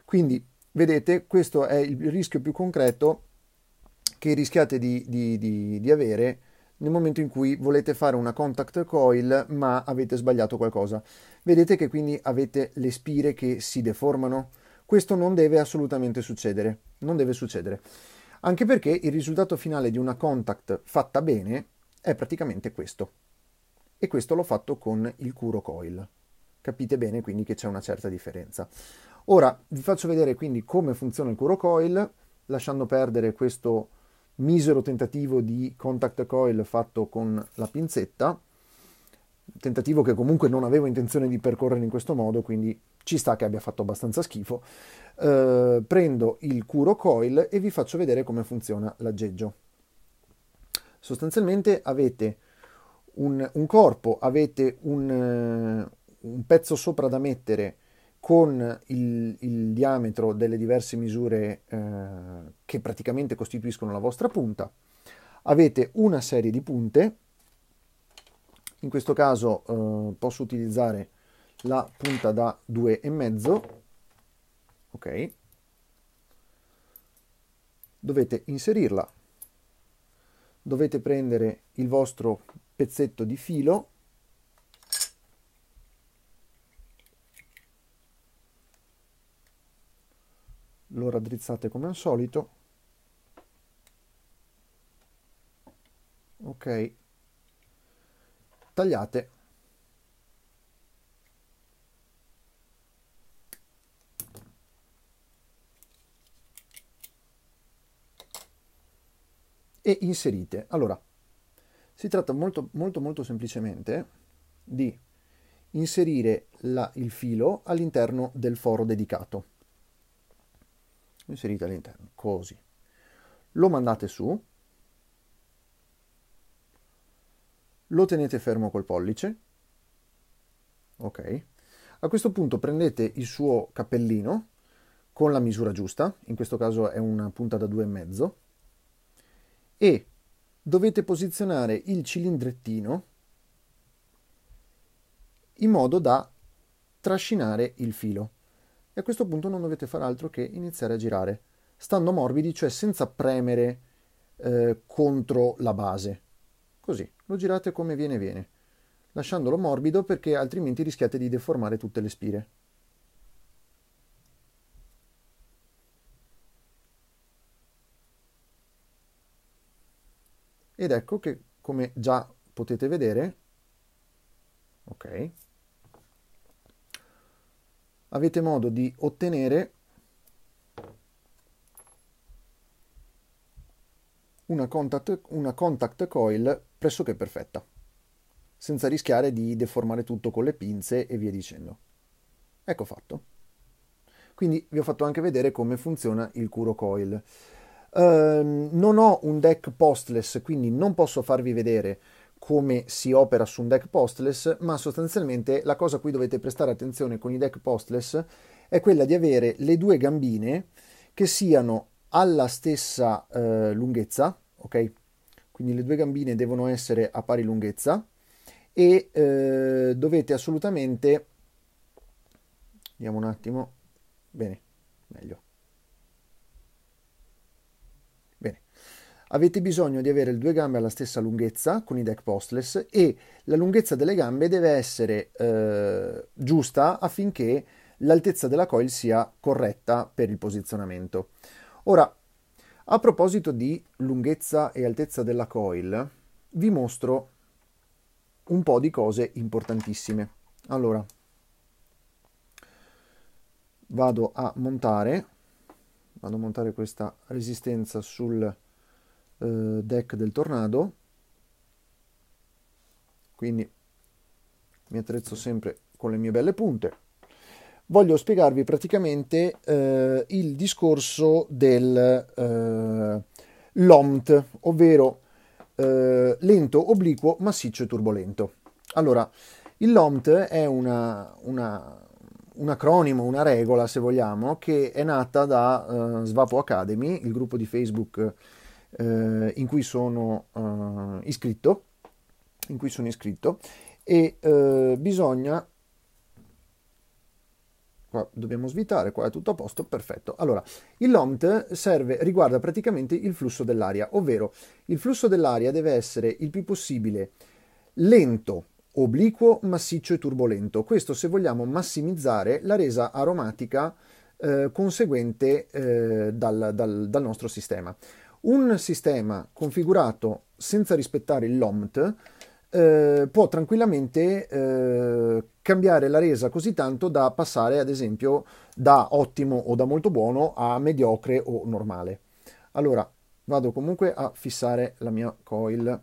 Quindi vedete questo è il rischio più concreto che rischiate di, di, di, di avere nel momento in cui volete fare una contact coil ma avete sbagliato qualcosa. Vedete che quindi avete le spire che si deformano? Questo non deve assolutamente succedere, non deve succedere. Anche perché il risultato finale di una contact fatta bene è praticamente questo. E questo l'ho fatto con il curo coil. Capite bene quindi che c'è una certa differenza. Ora vi faccio vedere quindi come funziona il Coil, lasciando perdere questo misero tentativo di contact coil fatto con la pinzetta, tentativo che comunque non avevo intenzione di percorrere in questo modo, quindi ci sta che abbia fatto abbastanza schifo. Eh, prendo il Coil e vi faccio vedere come funziona l'aggeggio. Sostanzialmente avete un, un corpo, avete un, eh, un pezzo sopra da mettere con il, il diametro delle diverse misure eh, che praticamente costituiscono la vostra punta, avete una serie di punte, in questo caso eh, posso utilizzare la punta da 2,5, ok, dovete inserirla, dovete prendere il vostro pezzetto di filo lo raddrizzate come al solito ok tagliate e inserite allora si tratta molto molto molto semplicemente di inserire la, il filo all'interno del foro dedicato inserite all'interno, così. Lo mandate su, lo tenete fermo col pollice, ok? A questo punto prendete il suo cappellino con la misura giusta, in questo caso è una punta da 2,5, e dovete posizionare il cilindrettino in modo da trascinare il filo e a questo punto non dovete fare altro che iniziare a girare, stando morbidi, cioè senza premere eh, contro la base. Così, lo girate come viene viene, lasciandolo morbido perché altrimenti rischiate di deformare tutte le spire. Ed ecco che, come già potete vedere, ok, avete modo di ottenere una contact, una contact coil pressoché perfetta, senza rischiare di deformare tutto con le pinze e via dicendo. Ecco fatto. Quindi vi ho fatto anche vedere come funziona il Curo Coil. Uh, non ho un deck postless, quindi non posso farvi vedere come si opera su un deck postless, ma sostanzialmente la cosa a cui dovete prestare attenzione con i deck postless è quella di avere le due gambine che siano alla stessa eh, lunghezza, ok? Quindi le due gambine devono essere a pari lunghezza e eh, dovete assolutamente... Vediamo un attimo. Bene, meglio. avete bisogno di avere le due gambe alla stessa lunghezza con i deck postless e la lunghezza delle gambe deve essere eh, giusta affinché l'altezza della coil sia corretta per il posizionamento. Ora, a proposito di lunghezza e altezza della coil, vi mostro un po' di cose importantissime. Allora, vado a montare, vado a montare questa resistenza sul eh, deck del tornado quindi mi attrezzo sempre con le mie belle punte voglio spiegarvi praticamente eh, il discorso del eh, LOMT ovvero eh, lento obliquo massiccio e turbolento allora il LOMT è una, una un acronimo, una regola se vogliamo, che è nata da uh, Svapo Academy, il gruppo di Facebook eh, in cui sono eh, iscritto, in cui sono iscritto e eh, bisogna Qua dobbiamo svitare, qua è tutto a posto, perfetto. Allora, il LOMT serve, riguarda praticamente il flusso dell'aria, ovvero il flusso dell'aria deve essere il più possibile lento, obliquo, massiccio e turbolento. Questo se vogliamo massimizzare la resa aromatica eh, conseguente eh, dal, dal, dal nostro sistema. Un sistema configurato senza rispettare il l'OMT eh, può tranquillamente eh, cambiare la resa così tanto da passare ad esempio da ottimo o da molto buono a mediocre o normale. Allora vado comunque a fissare la mia coil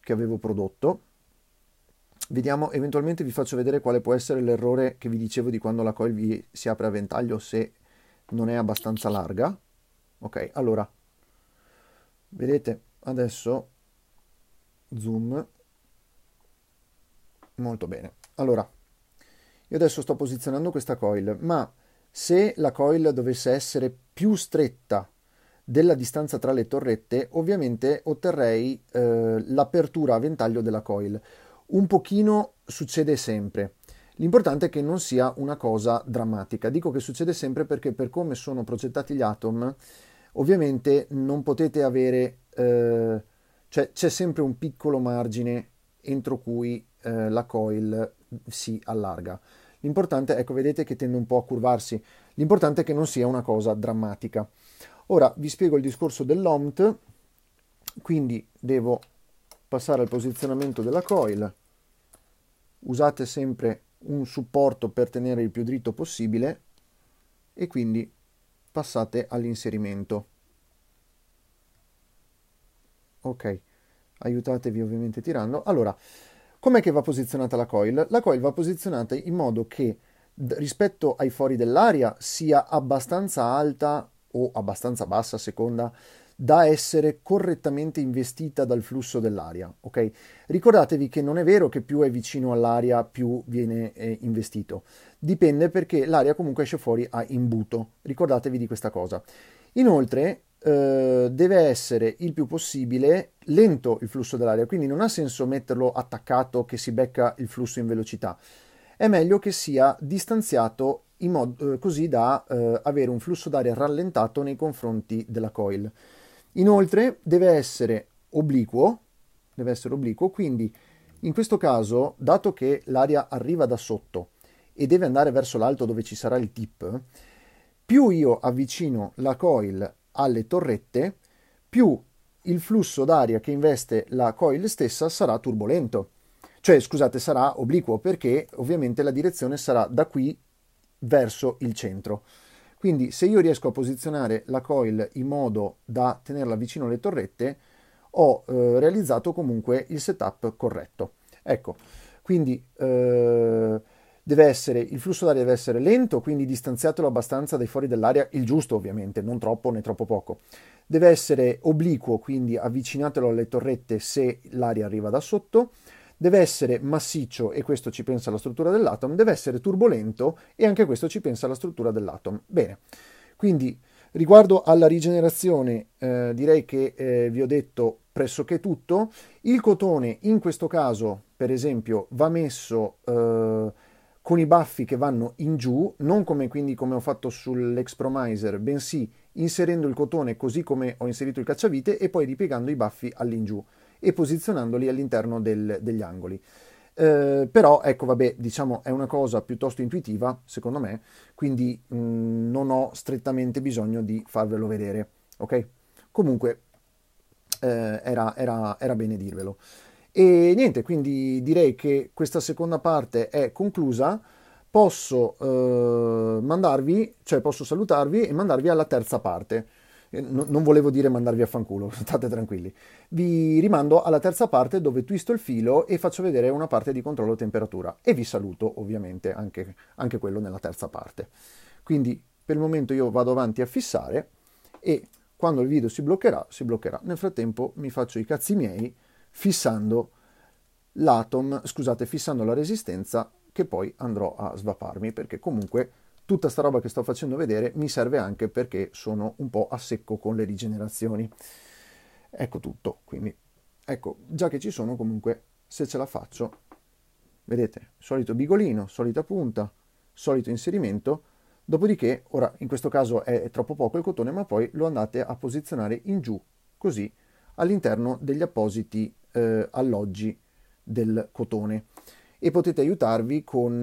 che avevo prodotto. Vediamo, eventualmente vi faccio vedere quale può essere l'errore che vi dicevo di quando la coil vi si apre a ventaglio se non è abbastanza larga. Ok, allora vedete adesso zoom molto bene allora io adesso sto posizionando questa coil ma se la coil dovesse essere più stretta della distanza tra le torrette ovviamente otterrei eh, l'apertura a ventaglio della coil un pochino succede sempre L'importante è che non sia una cosa drammatica. Dico che succede sempre perché per come sono progettati gli Atom Ovviamente non potete avere, eh, cioè c'è sempre un piccolo margine entro cui eh, la coil si allarga. L'importante, ecco, vedete che tende un po' a curvarsi. L'importante è che non sia una cosa drammatica. Ora vi spiego il discorso dell'OMT, quindi devo passare al posizionamento della coil. Usate sempre un supporto per tenere il più dritto possibile e quindi passate all'inserimento. Ok, aiutatevi ovviamente tirando. Allora, com'è che va posizionata la coil? La coil va posizionata in modo che rispetto ai fori dell'aria sia abbastanza alta o abbastanza bassa a seconda da essere correttamente investita dal flusso dell'aria. Okay? Ricordatevi che non è vero che più è vicino all'aria più viene eh, investito, dipende perché l'aria comunque esce fuori a imbuto, ricordatevi di questa cosa. Inoltre eh, deve essere il più possibile lento il flusso dell'aria, quindi non ha senso metterlo attaccato che si becca il flusso in velocità. È meglio che sia distanziato in modo, eh, così da eh, avere un flusso d'aria rallentato nei confronti della coil. Inoltre deve essere obliquo, deve essere obliquo, quindi in questo caso, dato che l'aria arriva da sotto e deve andare verso l'alto dove ci sarà il tip, più io avvicino la coil alle torrette, più il flusso d'aria che investe la coil stessa sarà turbolento. Cioè, scusate, sarà obliquo perché ovviamente la direzione sarà da qui verso il centro. Quindi se io riesco a posizionare la coil in modo da tenerla vicino alle torrette, ho eh, realizzato comunque il setup corretto. Ecco, quindi eh, essere, il flusso d'aria deve essere lento, quindi distanziatelo abbastanza dai fuori dell'aria, il giusto ovviamente, non troppo né troppo poco. Deve essere obliquo, quindi avvicinatelo alle torrette se l'aria arriva da sotto deve essere massiccio e questo ci pensa la struttura dell'atom, deve essere turbolento e anche questo ci pensa la struttura dell'atom. Bene, quindi riguardo alla rigenerazione eh, direi che eh, vi ho detto pressoché tutto. Il cotone in questo caso, per esempio, va messo... Eh, con i baffi che vanno in giù, non come quindi come ho fatto sull'Expromiser, bensì inserendo il cotone così come ho inserito il cacciavite e poi ripiegando i baffi all'ingiù e posizionandoli all'interno del, degli angoli. Eh, però ecco vabbè diciamo è una cosa piuttosto intuitiva secondo me quindi mh, mm, non ho strettamente bisogno di farvelo vedere ok comunque eh, era, era, era bene dirvelo e niente quindi direi che questa seconda parte è conclusa posso eh, mandarvi cioè posso salutarvi e mandarvi alla terza parte eh, no, non volevo dire mandarvi a fanculo, state tranquilli. Vi rimando alla terza parte dove twisto il filo e faccio vedere una parte di controllo temperatura e vi saluto ovviamente anche, anche quello nella terza parte. Quindi per il momento io vado avanti a fissare e quando il video si bloccherà, si bloccherà. Nel frattempo mi faccio i cazzi miei fissando l'atom, scusate, fissando la resistenza che poi andrò a svaparmi perché comunque tutta sta roba che sto facendo vedere mi serve anche perché sono un po' a secco con le rigenerazioni. Ecco tutto, quindi ecco, già che ci sono comunque, se ce la faccio, vedete, solito bigolino, solita punta, solito inserimento, dopodiché, ora in questo caso è troppo poco il cotone, ma poi lo andate a posizionare in giù, così, all'interno degli appositi eh, alloggi del cotone e potete aiutarvi con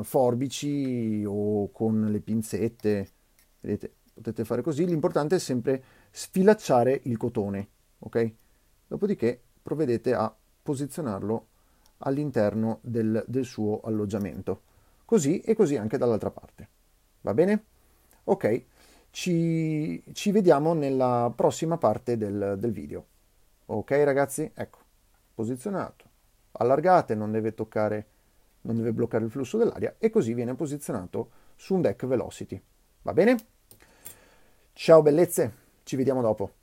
eh, forbici o con le pinzette, vedete, potete fare così, l'importante è sempre sfilacciare il cotone, ok? Dopodiché provvedete a posizionarlo all'interno del, del suo alloggiamento, così e così anche dall'altra parte, va bene? Ok, ci, ci vediamo nella prossima parte del, del video. Ok ragazzi, ecco, posizionato allargate, non deve toccare, non deve bloccare il flusso dell'aria e così viene posizionato su un deck velocity. Va bene? Ciao bellezze, ci vediamo dopo.